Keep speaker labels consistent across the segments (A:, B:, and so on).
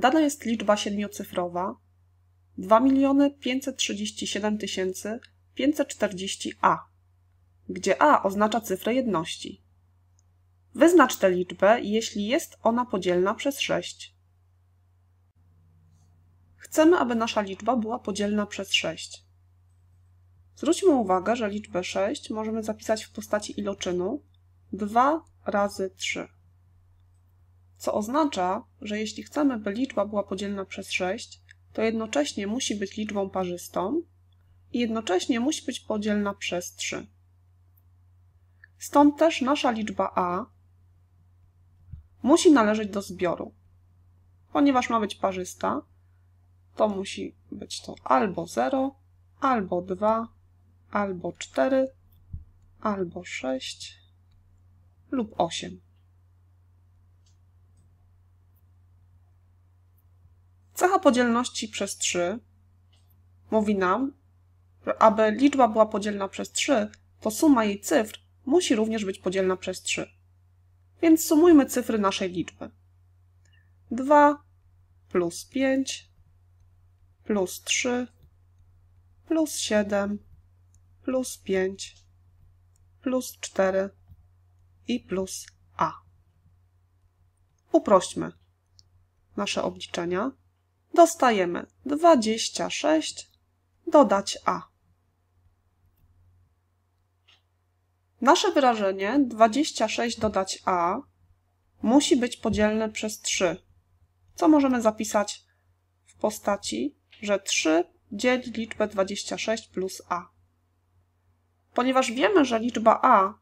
A: Dana jest liczba siedmiocyfrowa 2 537 540a, gdzie a oznacza cyfrę jedności. Wyznacz tę liczbę, jeśli jest ona podzielna przez 6. Chcemy, aby nasza liczba była podzielna przez 6. Zwróćmy uwagę, że liczbę 6 możemy zapisać w postaci iloczynu 2 razy 3 co oznacza, że jeśli chcemy, by liczba była podzielna przez 6, to jednocześnie musi być liczbą parzystą i jednocześnie musi być podzielna przez 3. Stąd też nasza liczba a musi należeć do zbioru. Ponieważ ma być parzysta, to musi być to albo 0, albo 2, albo 4, albo 6 lub 8. Cecha podzielności przez 3 mówi nam, że aby liczba była podzielna przez 3, to suma jej cyfr musi również być podzielna przez 3. Więc sumujmy cyfry naszej liczby. 2 plus 5 plus 3 plus 7 plus 5 plus 4 i plus a. Uprośćmy nasze obliczenia dostajemy 26 dodać a. Nasze wyrażenie 26 dodać a musi być podzielne przez 3, co możemy zapisać w postaci, że 3 dzieli liczbę 26 plus a. Ponieważ wiemy, że liczba a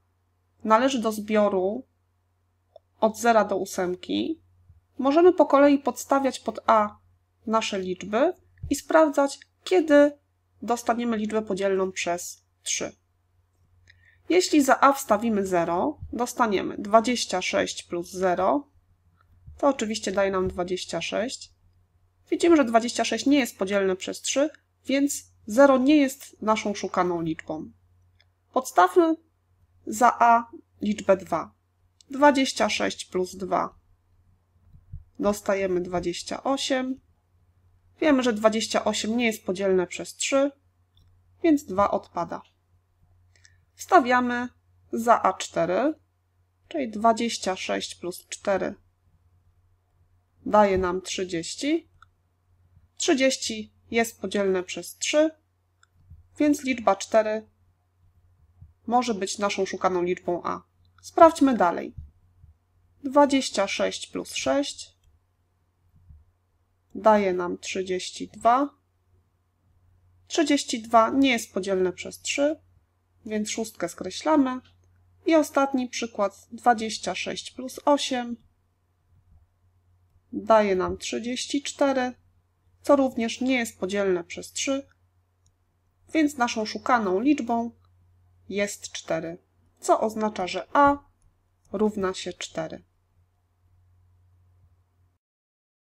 A: należy do zbioru od 0 do 8, możemy po kolei podstawiać pod a nasze liczby i sprawdzać, kiedy dostaniemy liczbę podzielną przez 3. Jeśli za a wstawimy 0, dostaniemy 26 plus 0, to oczywiście daje nam 26. Widzimy, że 26 nie jest podzielne przez 3, więc 0 nie jest naszą szukaną liczbą. Podstawmy za a liczbę 2. 26 plus 2 dostajemy 28. Wiemy, że 28 nie jest podzielne przez 3, więc 2 odpada. Wstawiamy za A4, czyli 26 plus 4 daje nam 30. 30 jest podzielne przez 3, więc liczba 4 może być naszą szukaną liczbą A. Sprawdźmy dalej. 26 plus 6 daje nam 32. 32 nie jest podzielne przez 3, więc szóstkę skreślamy. I ostatni przykład 26 plus 8 daje nam 34, co również nie jest podzielne przez 3, więc naszą szukaną liczbą jest 4, co oznacza, że a równa się 4.